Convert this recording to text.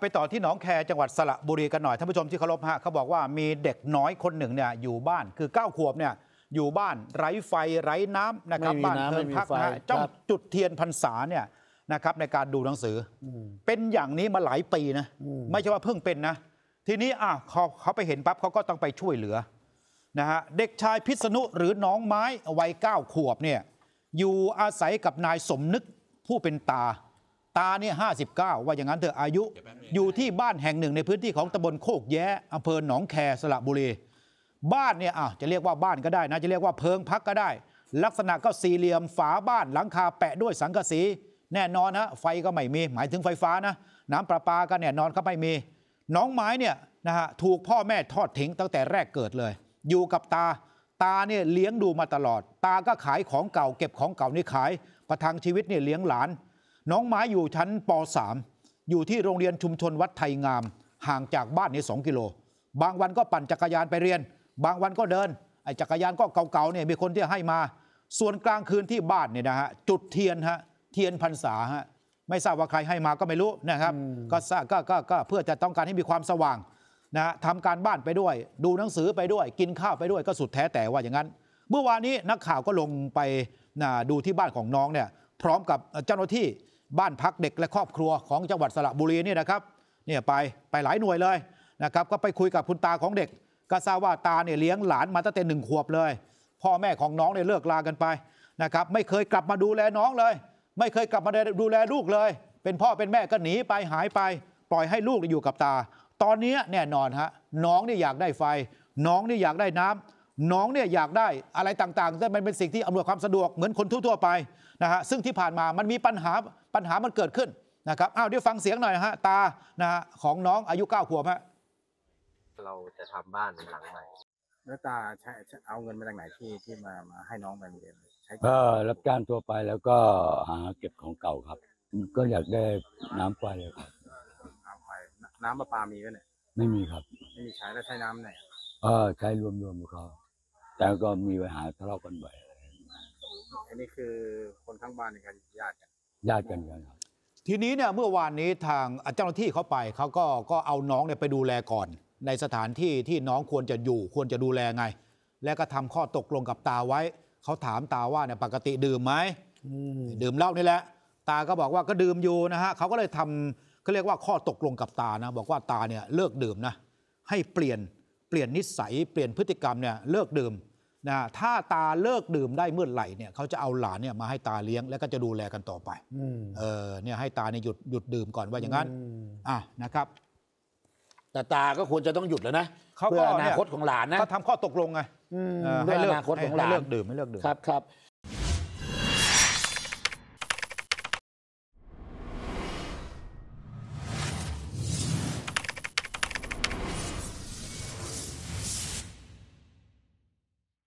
ไปต่อที่หนองแคจังหวัดสระบุรีกันหน่อยท่านผู้ชมที่เคารพฮะเขาบอกว่ามีเด็กน้อยคนหนึ่งเนี่ยอยู่บ้านคือ9ขวบเนี่ยอยู่บ้านไร้ไฟไร้น้ำนะครับไม่มีบ้าน้ำเพิไม่งมีพักนะไฟฮะจ้องจุดเทียนพรรษาเนี่ยนะครับในการดูหนังสืออเป็นอย่างนี้มาหลายปีนะไม่ใช่ว่าเพิ่งเป็นนะ ทีนี้อ่ะเขาเขาไปเห็นปั๊บเขาก็ต้องไปช่วยเหลือนะฮะเด็กชายพิษณุหรือน้องไม้วัยเก้าขวบเนี่ยอยู่อาศัยกับนายสมนึกผู้เป็นตาตาเนี่ยห้ว่าอย่างนั้นเธออายุอยู่ที่บ้านแห่งหนึ่งในพื้นที่ของตำบลโคกแย้อำเภอหนองแคสระบุรีบ้านเนี่ยอ่ะจะเรียกว่าบ้านก็ได้นะจะเรียกว่าเพิงพักก็ได้ ลักษณะก็สี่เหลี่ยมฝาบ้านหลังคาแปะด้วยสังกะสีแน่นอนนะไฟก็ไม่มี หมายถึงไฟฟ้านะน้ำประปาก็แน่นอนก็ไม่มีน้องไม้เนี่ยนะฮะถูกพ่อแม่ทอดทิ้งตั้งแต่แรกเกิดเลย อยู่กับตา ตาเนี่ยเลี้ยงดูมาตลอด ตาก็ขายของเก่าเก็บของเก่านี่ขาย ประทังชีวิตเนี่ยเลี้ยงหลานน้องไม้อยู่ชั้นป .3 อยู่ที่โรงเรียนชุมชนวัดไทยงาม ห่างจากบ้านใน 2 กิโล บางวันก็ปั่นจักรยานไปเรียน บางวันก็เดินไอ้จักรยานก็เก่าๆเนี่ยมีคนที่ให้มา ส่วนกลางคืนที่บ้านเนี่ยนะฮะจุดเทียนฮะเทียนพรรษาฮะไม่ทราบว่าใครให้มาก็ไม่รู้นะครับก็าก็ก็ก็เพื่อจะต้องการให้มีความสว่างนะฮะทำการบ้านไปด้วย ดูหนังสือไปด้วยกินข้าวไปด้วยก็สุดแท้แต่ว่าอย่างนั้น เมื่อวานนี้นักข่าวก็ลงไปนะดูที่บ้านของน้องเนี่ยพร้อมกับเจ้าหน้าที่บ้านพักเด็กและครอบครัวของจังหวัดสระบุรีนี่นะครับเนี่ยไปไปหลายหน่วยเลยนะครับ ก็ไปคุยกับคุณตาของเด็กก็ทราบว่าตาเนี่ยเลี้ยงหลานมาตั้งแต่หนึ่งขวบเลย พ่อแม่ของน้องเนี่ยเลิกลากันไปนะครับ ไม่เคยกลับมาดูแลน้องเลย ไม่เคยกลับมาดูแลลูกเลย เป็นพ่อเป็นแม่ก็หนีไปหายไป ปล่อยให้ลูกอยู่กับตา ตอนนี้แน่นอนฮะน้องนี่อยากได้ไฟ น้องนี่อยากได้น้ำน้องเนี่ยอยากได้อะไรต่างๆ แต่มันเป็นสิ่งที่อำนวยความสะดวก เหมือนคนทั่วๆไปนะฮะ ซึ่งที่ผ่านมามันมีปัญหาปัญหามันเกิดขึ้นนะครับ อ้าวเดี๋ยวฟังเสียงหน่อยฮะ ตานะฮะของน้องอายุเก้าขวบฮะเราจะทำบ้านหลังใหม่ แล้วตาใช้เอาเงินมาจากไหนที่ที่มามาให้น้องไปเรียนใช้ก็รับจ้างทั่วไปแล้วก็หาเก็บของเก่าครับ ก็อยากได้น้ำไฟครับ น้ำไฟน้ำประปา มีหมเนี่ยไม่มีครับ ไม่มีใช้แล้วใช้น้ำไหนเออ ใช้รวมๆกับเขาแต่ก็มีปัญหาทะเลาะกันบ่อยอันนี้คือคนทั้งบ้านในการญาติกันญาติกันกันครับทีนี้เนี่ยเมื่อวานนี้ทางเจ้าหน้าที่เขาไปเขาก็ก็เอาน้องเนี่ยไปดูแลก่อน ในสถานที่ที่น้องควรจะอยู่ควรจะดูแลไง และก็ทำข้อตกลงกับตาไว้เขาถามตาว่าเนี่ยปกติดื่มไหมดื่มเหล้านี่แหละ ตาก็บอกว่าก็ดื่มอยู่นะฮะเขาก็เลยทำเขาเรียกว่าข้อตกลงกับตานะ บอกว่าตาเนี่ยเลิกดื่มนะ ให้เปลี่ยนเปลี่ยนนิสัยเปลี่ยนพฤติกรรมเนี่ยเลิกดื่มนะถ้าตาเลิกดื่มได้เมื่อไหร่เนี่ยเขาจะเอาหลานเนี่ยมาให้ตาเลี้ยงแล้วก็จะดูแลกันต่อไปเออเนี่ยให้ตาเนี่ยหยุดหยุดดื่มก่อนว่าอย่างนั้นอ่ะนะครับ แต่ตาก็ควรจะต้องหยุดแล้วนะเเพื่ออนาคตของหลานนะเขาทำข้อตกลงไงให้อนาคตของหลานเลิกดื่มไม่เลิกดื่มครับครับ